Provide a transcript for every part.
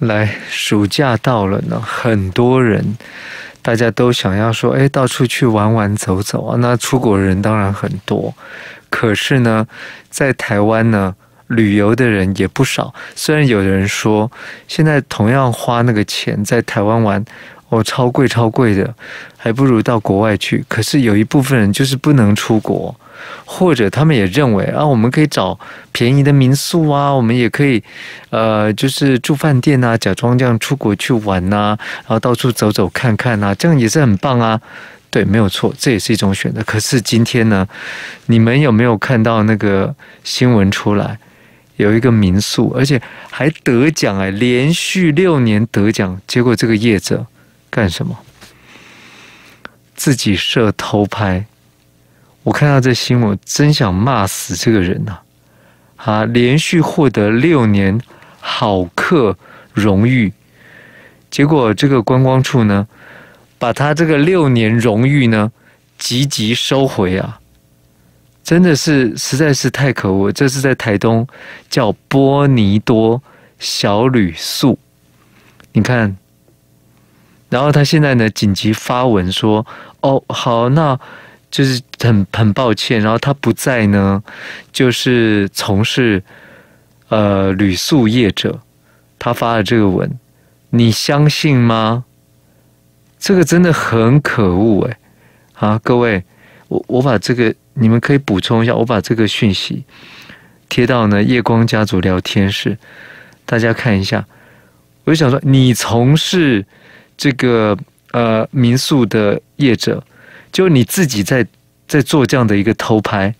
来，暑假到了呢，很多人，大家都想要说，哎，到处去玩玩走走啊。那出国人当然很多，可是呢，在台湾呢，旅游的人也不少。虽然有人说，现在同样花那个钱在台湾玩，哦，超贵超贵的，还不如到国外去。可是有一部分人就是不能出国。或者他们也认为啊，我们可以找便宜的民宿啊，我们也可以，呃，就是住饭店啊，假装这样出国去玩呐，然后到处走走看看呐，这样也是很棒啊。对，没有错，这也是一种选择。可是今天呢，你们有没有看到那个新闻出来？有一个民宿，而且还得奖哎，连续六年得奖，结果这个业者干什么？自己设偷拍。我看到这新闻，真想骂死这个人呐！啊，连续获得六年好客荣誉，结果这个观光处呢，把他这个六年荣誉呢，积极收回啊！真的是实在是太可恶。这是在台东叫波尼多小旅宿，你看，然后他现在呢，紧急发文说：“哦，好，那。”就是很很抱歉，然后他不在呢，就是从事呃旅宿业者，他发了这个文，你相信吗？这个真的很可恶哎！啊，各位，我我把这个你们可以补充一下，我把这个讯息贴到呢夜光家族聊天室，大家看一下。我就想说，你从事这个呃民宿的业者。就你自己在在做这样的一个偷拍，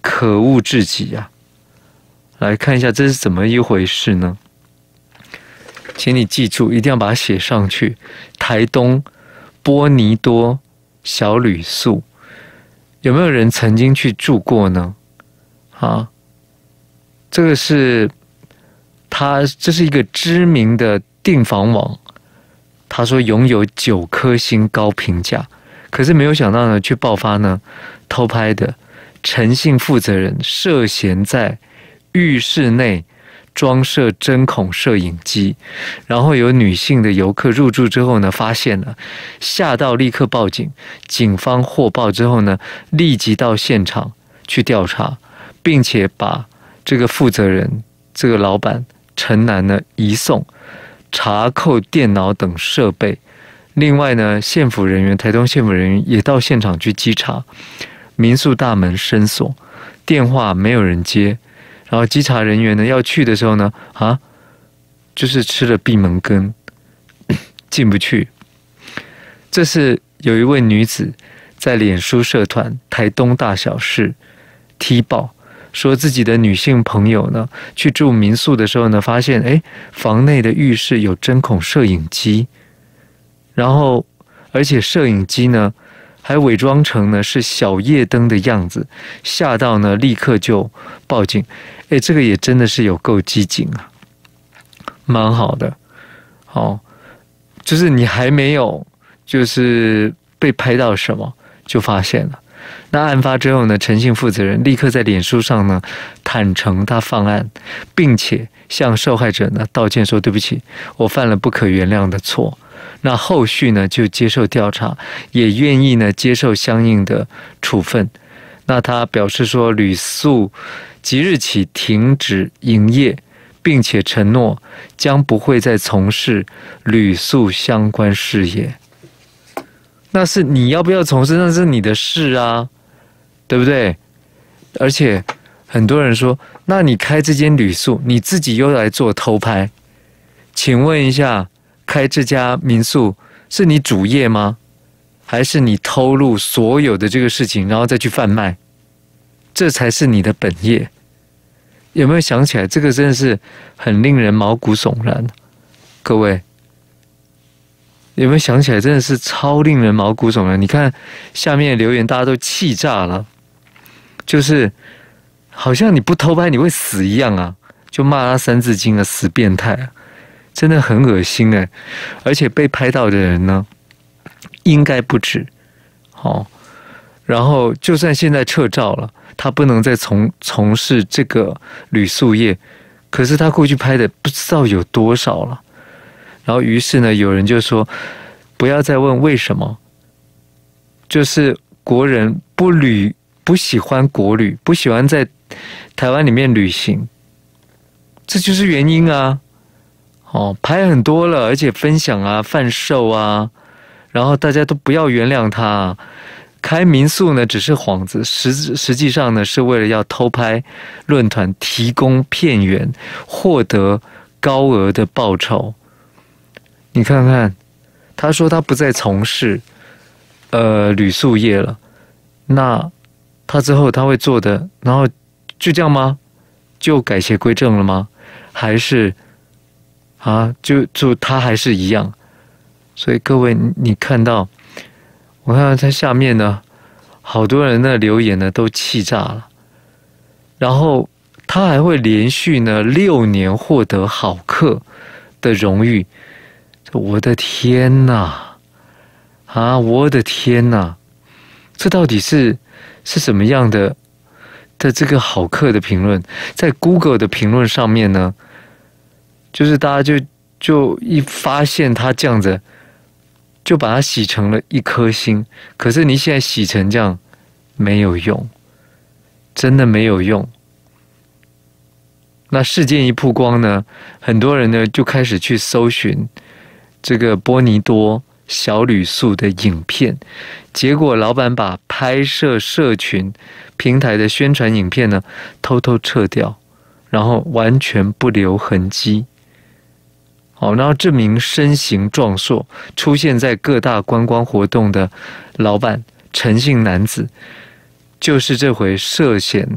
可恶至极呀！来看一下这是怎么一回事呢？请你记住，一定要把它写上去。台东波尼多小旅宿，有没有人曾经去住过呢？啊，这个是他，这是一个知名的订房网，他说拥有九颗星高评价。可是没有想到呢，却爆发呢偷拍的诚信负责人涉嫌在浴室内装设针孔摄影机，然后有女性的游客入住之后呢，发现了，吓到立刻报警，警方获报之后呢，立即到现场去调查，并且把这个负责人、这个老板陈楠呢移送查扣电脑等设备。另外呢，县府人员、台东县府人员也到现场去稽查，民宿大门深锁，电话没有人接，然后稽查人员呢要去的时候呢，啊，就是吃了闭门羹，进不去。这是有一位女子在脸书社团“台东大小事”踢爆，说自己的女性朋友呢去住民宿的时候呢，发现哎，房内的浴室有针孔摄影机。然后，而且摄影机呢，还伪装成呢是小夜灯的样子，吓到呢立刻就报警。哎，这个也真的是有够机警啊，蛮好的。好，就是你还没有就是被拍到什么，就发现了。那案发之后呢，陈姓负责人立刻在脸书上呢坦诚他犯案，并且向受害者呢道歉，说对不起，我犯了不可原谅的错。那后续呢？就接受调查，也愿意呢接受相应的处分。那他表示说，旅宿即日起停止营业，并且承诺将不会再从事旅宿相关事业。那是你要不要从事，那是你的事啊，对不对？而且很多人说，那你开这间旅宿，你自己又来做偷拍，请问一下。开这家民宿是你主业吗？还是你偷录所有的这个事情，然后再去贩卖，这才是你的本业？有没有想起来？这个真的是很令人毛骨悚然。各位有没有想起来？真的是超令人毛骨悚然。你看下面留言，大家都气炸了，就是好像你不偷拍你会死一样啊！就骂他三字经啊，死变态啊！真的很恶心哎，而且被拍到的人呢，应该不止好。然后，就算现在撤照了，他不能再从从事这个旅宿业，可是他过去拍的不知道有多少了。然后，于是呢，有人就说，不要再问为什么，就是国人不旅，不喜欢国旅，不喜欢在台湾里面旅行，这就是原因啊。哦，拍很多了，而且分享啊、贩售啊，然后大家都不要原谅他。开民宿呢只是幌子，实实际上呢是为了要偷拍论坛，提供片源，获得高额的报酬。你看看，他说他不再从事呃旅宿业了，那他之后他会做的，然后就这样吗？就改邪归正了吗？还是？啊！就就他还是一样，所以各位，你看到，我看到在下面呢，好多人的留言呢都气炸了，然后他还会连续呢六年获得好客的荣誉，我的天呐！啊，我的天呐！这到底是是什么样的的这个好客的评论，在 Google 的评论上面呢？就是大家就就一发现他这样子，就把它洗成了一颗星。可是你现在洗成这样，没有用，真的没有用。那事件一曝光呢，很多人呢就开始去搜寻这个波尼多小吕素的影片。结果老板把拍摄社群平台的宣传影片呢偷偷撤掉，然后完全不留痕迹。哦，然后这名身形壮硕、出现在各大观光活动的老板陈姓男子，就是这回涉嫌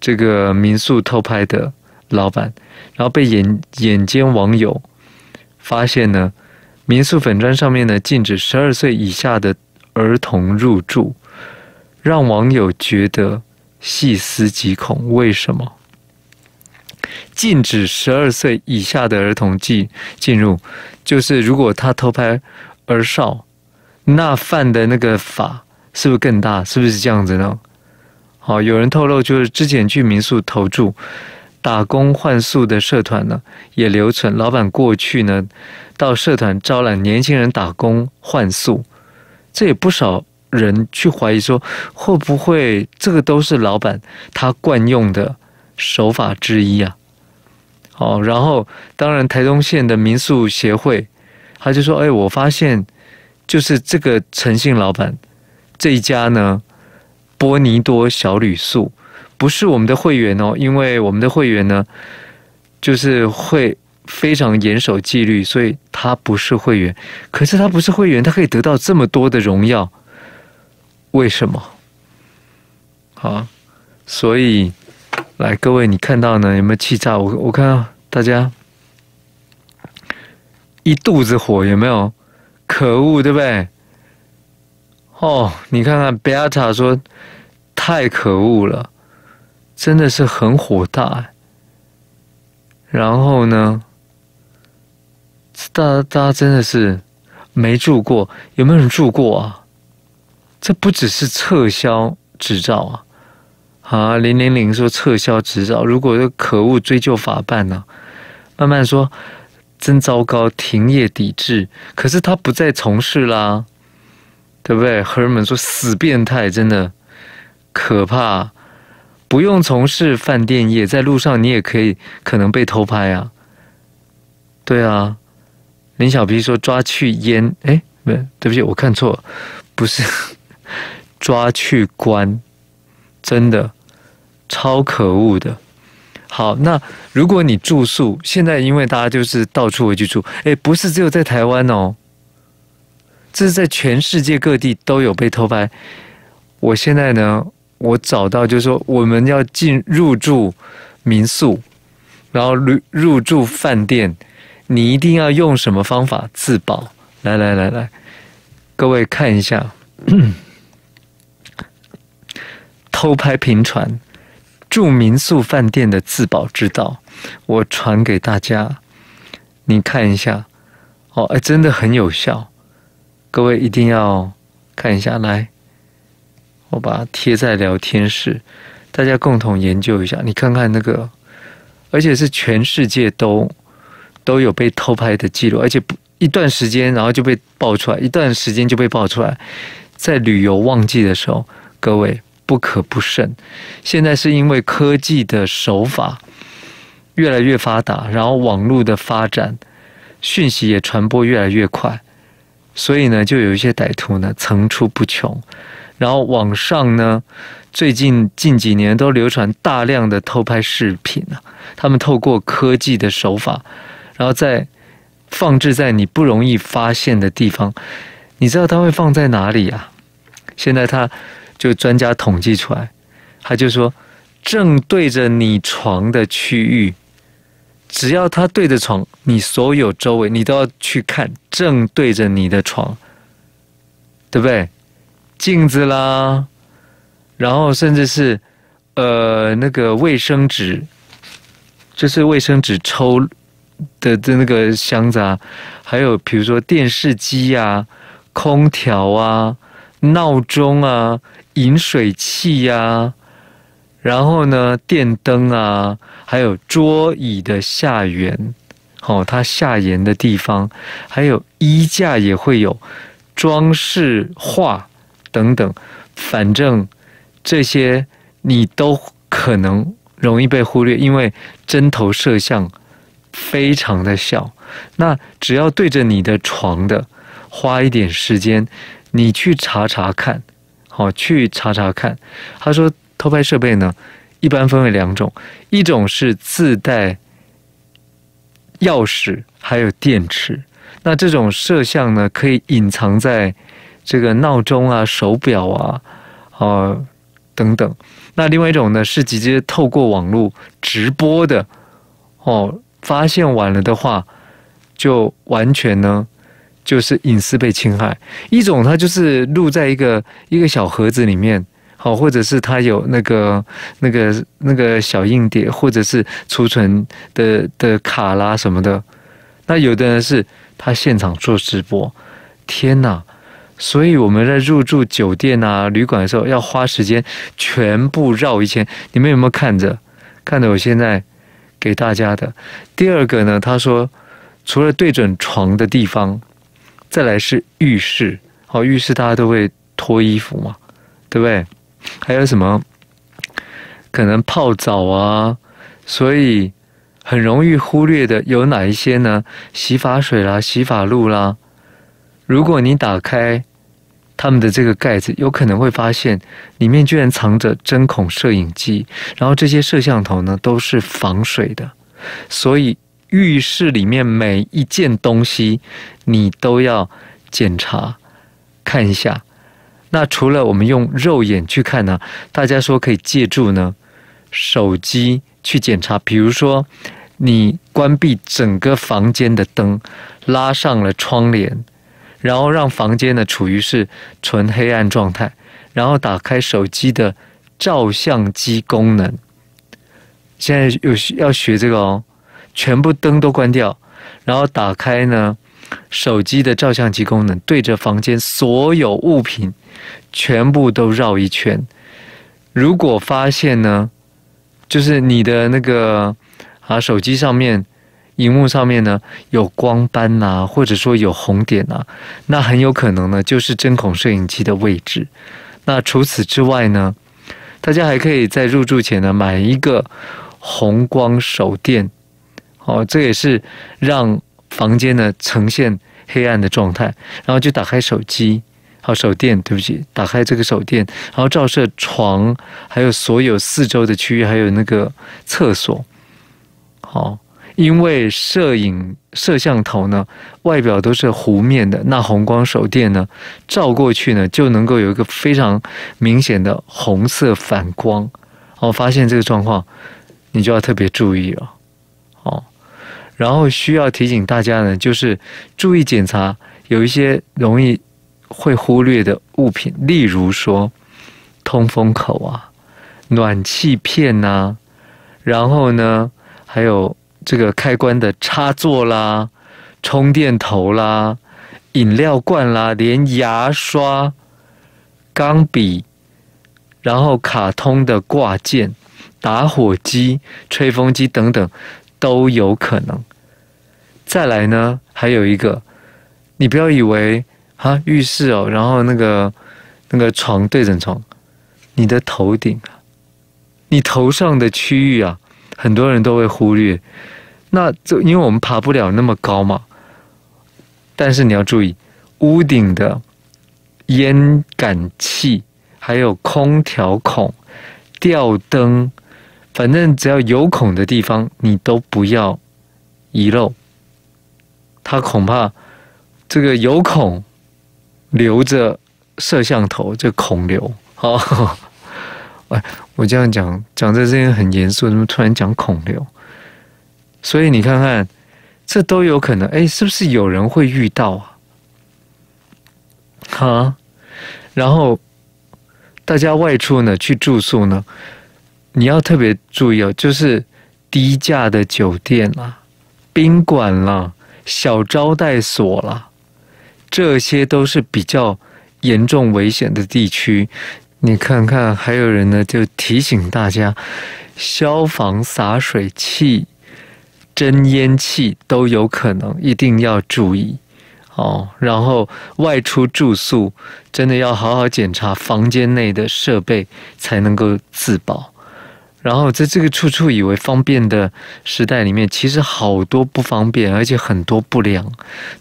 这个民宿偷拍的老板，然后被眼眼尖网友发现呢，民宿粉砖上面呢禁止十二岁以下的儿童入住，让网友觉得细思极恐，为什么？禁止十二岁以下的儿童进进入，就是如果他偷拍儿少，那犯的那个法是不是更大？是不是这样子呢？好，有人透露，就是之前去民宿投注、打工换宿的社团呢，也留存老板过去呢到社团招揽年轻人打工换宿，这也不少人去怀疑说，会不会这个都是老板他惯用的手法之一啊？哦，然后当然台东县的民宿协会，他就说：“哎，我发现就是这个诚信老板这一家呢，波尼多小旅宿不是我们的会员哦，因为我们的会员呢，就是会非常严守纪律，所以他不是会员。可是他不是会员，他可以得到这么多的荣耀，为什么？啊，所以。”来，各位，你看到呢？有没有气炸？我我看到大家一肚子火，有没有？可恶，对不对？哦，你看看贝亚塔说太可恶了，真的是很火大。然后呢，大大家真的是没住过，有没有人住过啊？这不只是撤销执照啊！啊，零零零说撤销执照，如果是可恶，追究法办呢？慢慢说，真糟糕，停业抵制。可是他不再从事啦，对不对？荷尔蒙说死变态，真的可怕。不用从事饭店业，在路上你也可以，可能被偷拍啊。对啊，林小皮说抓去淹，哎，不对，对不起，我看错了，不是 抓去关，真的。超可恶的！好，那如果你住宿，现在因为大家就是到处回去住，哎，不是只有在台湾哦，这是在全世界各地都有被偷拍。我现在呢，我找到就是说，我们要进入住民宿，然后入入住饭店，你一定要用什么方法自保？来来来来，各位看一下，偷拍频传。住民宿饭店的自保之道，我传给大家，你看一下哦，哎，真的很有效，各位一定要看一下。来，我把它贴在聊天室，大家共同研究一下。你看看那个，而且是全世界都都有被偷拍的记录，而且不一段时间，然后就被爆出来，一段时间就被爆出来，在旅游旺季的时候，各位。不可不慎。现在是因为科技的手法越来越发达，然后网络的发展，讯息也传播越来越快，所以呢，就有一些歹徒呢层出不穷。然后网上呢，最近近几年都流传大量的偷拍视频啊，他们透过科技的手法，然后再放置在你不容易发现的地方。你知道他会放在哪里啊？现在他。就专家统计出来，他就说，正对着你床的区域，只要他对着床，你所有周围你都要去看。正对着你的床，对不对？镜子啦，然后甚至是呃那个卫生纸，就是卫生纸抽的的那个箱子啊，还有比如说电视机啊、空调啊。闹钟啊，饮水器呀，然后呢，电灯啊，还有桌椅的下缘，哦，它下沿的地方，还有衣架也会有装饰画等等，反正这些你都可能容易被忽略，因为针头摄像非常的小，那只要对着你的床的，花一点时间。你去查查看，好，去查查看。他说，偷拍设备呢，一般分为两种，一种是自带钥匙还有电池，那这种摄像呢，可以隐藏在这个闹钟啊、手表啊、呃等等。那另外一种呢，是直接透过网络直播的。哦，发现晚了的话，就完全呢。就是隐私被侵害，一种他就是录在一个一个小盒子里面，好，或者是他有那个那个那个小硬碟，或者是储存的的卡啦什么的。那有的人是他现场做直播，天哪！所以我们在入住酒店啊、旅馆的时候，要花时间全部绕一圈。你们有没有看着？看着我现在给大家的第二个呢？他说，除了对准床的地方。再来是浴室，哦，浴室大家都会脱衣服嘛，对不对？还有什么？可能泡澡啊，所以很容易忽略的有哪一些呢？洗发水啦，洗发露啦。如果你打开他们的这个盖子，有可能会发现里面居然藏着针孔摄影机，然后这些摄像头呢都是防水的，所以。浴室里面每一件东西，你都要检查看一下。那除了我们用肉眼去看呢，大家说可以借助呢手机去检查。比如说，你关闭整个房间的灯，拉上了窗帘，然后让房间呢处于是纯黑暗状态，然后打开手机的照相机功能。现在有要学这个哦。全部灯都关掉，然后打开呢手机的照相机功能，对着房间所有物品全部都绕一圈。如果发现呢，就是你的那个啊手机上面、荧幕上面呢有光斑呐，或者说有红点呐，那很有可能呢就是针孔摄影机的位置。那除此之外呢，大家还可以在入住前呢买一个红光手电。哦，这也是让房间呢呈现黑暗的状态，然后就打开手机，好手电，对不起，打开这个手电，然后照射床，还有所有四周的区域，还有那个厕所。好，因为摄影摄像头呢外表都是弧面的，那红光手电呢照过去呢就能够有一个非常明显的红色反光。哦，发现这个状况，你就要特别注意了，哦。然后需要提醒大家呢，就是注意检查有一些容易会忽略的物品，例如说通风口啊、暖气片呐，然后呢还有这个开关的插座啦、充电头啦、饮料罐啦，连牙刷、钢笔，然后卡通的挂件、打火机、吹风机等等都有可能。再来呢，还有一个，你不要以为啊，浴室哦，然后那个那个床对枕床，你的头顶啊，你头上的区域啊，很多人都会忽略。那这因为我们爬不了那么高嘛，但是你要注意屋顶的烟感器，还有空调孔、吊灯，反正只要有孔的地方，你都不要遗漏。他恐怕这个有孔留着摄像头，这孔流。哈 哎，我这样讲讲这事很严肃，怎么突然讲孔流？所以你看看，这都有可能。哎，是不是有人会遇到啊？啊，然后大家外出呢，去住宿呢，你要特别注意哦，就是低价的酒店啦、宾馆啦。小招待所啦，这些都是比较严重危险的地区。你看看，还有人呢，就提醒大家，消防洒水器、真烟器都有可能，一定要注意哦。然后外出住宿，真的要好好检查房间内的设备，才能够自保。然后在这个处处以为方便的时代里面，其实好多不方便，而且很多不良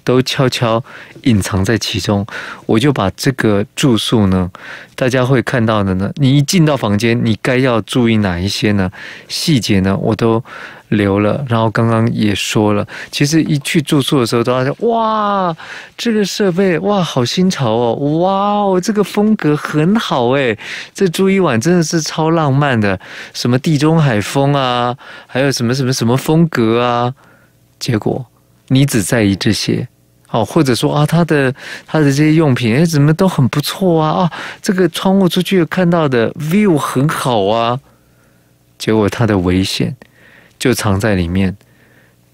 都悄悄隐藏在其中。我就把这个住宿呢，大家会看到的呢，你一进到房间，你该要注意哪一些呢？细节呢，我都。留了，然后刚刚也说了，其实一去住宿的时候，大家说：“哇，这个设备哇，好新潮哦，哇，这个风格很好诶，这住一晚真的是超浪漫的，什么地中海风啊，还有什么什么什么风格啊。”结果你只在意这些，哦，或者说啊，他的他的这些用品，哎，怎么都很不错啊，啊，这个窗户出去看到的 view 很好啊，结果他的危险。就藏在里面，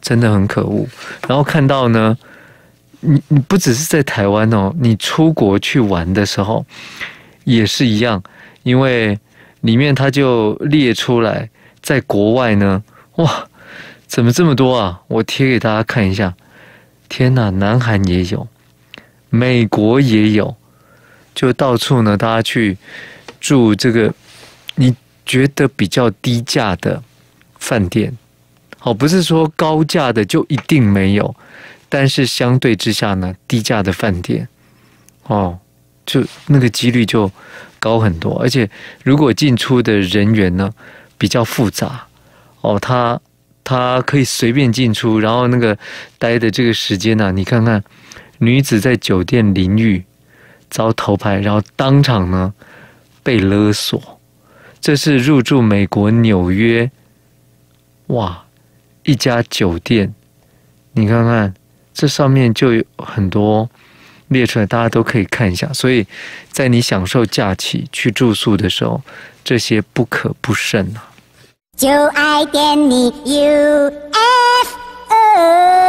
真的很可恶。然后看到呢，你你不只是在台湾哦，你出国去玩的时候也是一样，因为里面它就列出来，在国外呢，哇，怎么这么多啊？我贴给大家看一下。天呐，南韩也有，美国也有，就到处呢，大家去住这个，你觉得比较低价的。饭店，哦，不是说高价的就一定没有，但是相对之下呢，低价的饭店，哦，就那个几率就高很多。而且如果进出的人员呢比较复杂，哦，他他可以随便进出，然后那个待的这个时间呢，你看看女子在酒店淋浴遭偷拍，然后当场呢被勒索，这是入住美国纽约。哇，一家酒店，你看看这上面就有很多列出来，大家都可以看一下。所以在你享受假期去住宿的时候，这些不可不慎啊。就爱你 UFO。